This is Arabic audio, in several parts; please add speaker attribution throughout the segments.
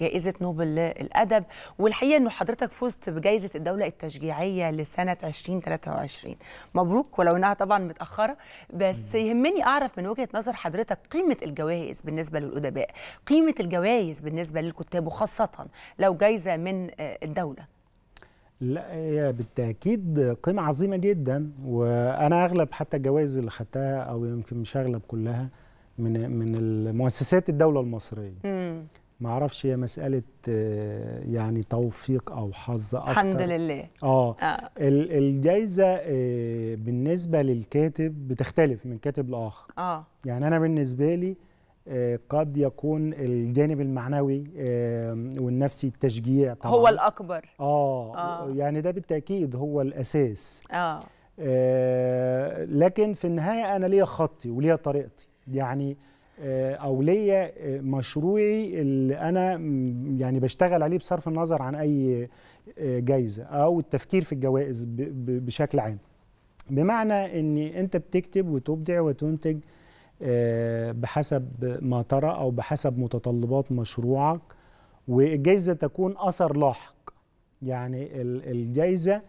Speaker 1: جائزة نوبل للأدب والحقيقة أنه حضرتك فزت بجائزة الدولة التشجيعية لسنة 2023 مبروك ولو أنها طبعا متأخرة بس يهمني أعرف من وجهة نظر حضرتك قيمة الجوائز بالنسبة للأدباء قيمة الجوائز بالنسبة للكتاب وخاصة لو جائزة من آه، الدولة
Speaker 2: لا هي بالتاكيد قيمه عظيمه جدا وانا اغلب حتى الجوائز اللي خدتها او يمكن مش اغلب كلها من من المؤسسات الدوله المصريه معرفش هي مساله آه، يعني توفيق او حظ اكتر الحمد لله اه, آه. الجايزه آه، بالنسبه للكاتب بتختلف من كاتب لاخر اه يعني انا بالنسبه لي آه، قد يكون الجانب المعنوي والنفسي التشجيع طبعا هو الاكبر آه, اه يعني ده بالتاكيد هو الاساس اه, آه لكن في النهايه انا ليا خطي وليا طريقتي يعني آه، او ليا آه، مشروعي اللي انا يعني بشتغل عليه بصرف النظر عن اي آه، جايزه او التفكير في الجوائز بشكل عام بمعنى ان انت بتكتب وتبدع وتنتج بحسب ما ترى او بحسب متطلبات مشروعك والجايزه تكون اثر لاحق يعني الجايزه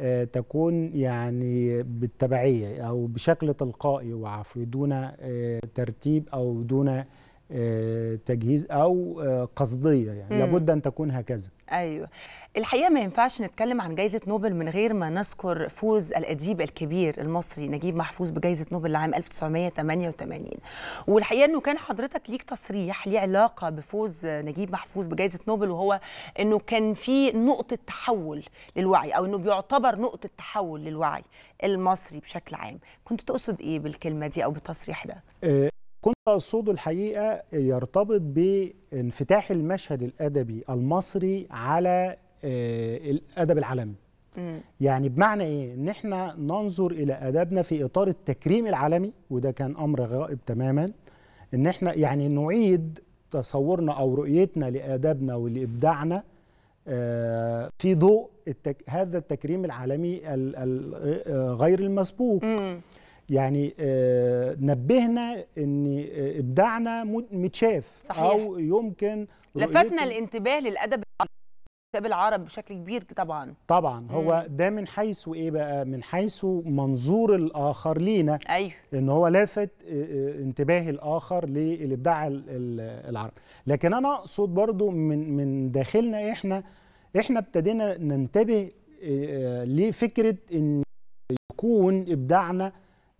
Speaker 2: آه، تكون يعني بالتبعية أو بشكل تلقائي وعفوي دون آه، ترتيب أو دون آه، تجهيز او آه، قصديه يعني مم. لابد ان تكون هكذا
Speaker 1: ايوه الحقيقه ما ينفعش نتكلم عن جائزه نوبل من غير ما نذكر فوز الاديب الكبير المصري نجيب محفوظ بجائزه نوبل لعام 1988 والحقيقه انه كان حضرتك ليك تصريح ليه علاقه بفوز نجيب محفوظ بجائزه نوبل وهو انه كان في نقطه تحول للوعي او انه بيعتبر نقطه تحول للوعي المصري بشكل عام كنت تقصد ايه بالكلمه دي او بالتصريح ده
Speaker 2: آه، كنت أقصده الحقيقة يرتبط بانفتاح المشهد الأدبي المصري على آه، الأدب العالمي يعني بمعنى ايه ان احنا ننظر الى ادبنا في اطار التكريم العالمي وده كان امر غائب تماما ان احنا يعني نعيد تصورنا او رؤيتنا لادبنا ولابداعنا آه، في ضوء التك... هذا التكريم العالمي آه، غير المسبوق يعني آه، نبهنا ان آه، ابداعنا متشاف صحيح. او يمكن لفتنا
Speaker 1: الانتباه للادب كتاب العرب بشكل كبير طبعا
Speaker 2: طبعا مم. هو ده من حيث ايه بقى من حيث منظور الاخر لينا ايوه ان هو لافت آه، انتباه الاخر للابداع العربي لكن انا اقصد برضو من من داخلنا احنا احنا ابتدينا ننتبه لفكره ان يكون ابداعنا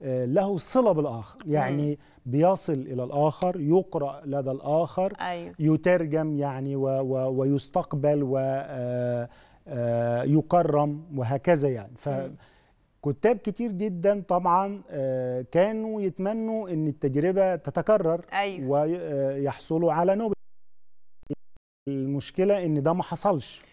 Speaker 2: آه، له صلة بالآخر يعني بيصل إلى الآخر يقرأ لدى الآخر أيوه. يترجم يعني ويستقبل ويكرم آه، آه، وهكذا يعني فكتاب كتير جدا طبعا كانوا يتمنوا أن التجربة تتكرر أيوه. ويحصلوا على نوبل المشكلة أن ده ما حصلش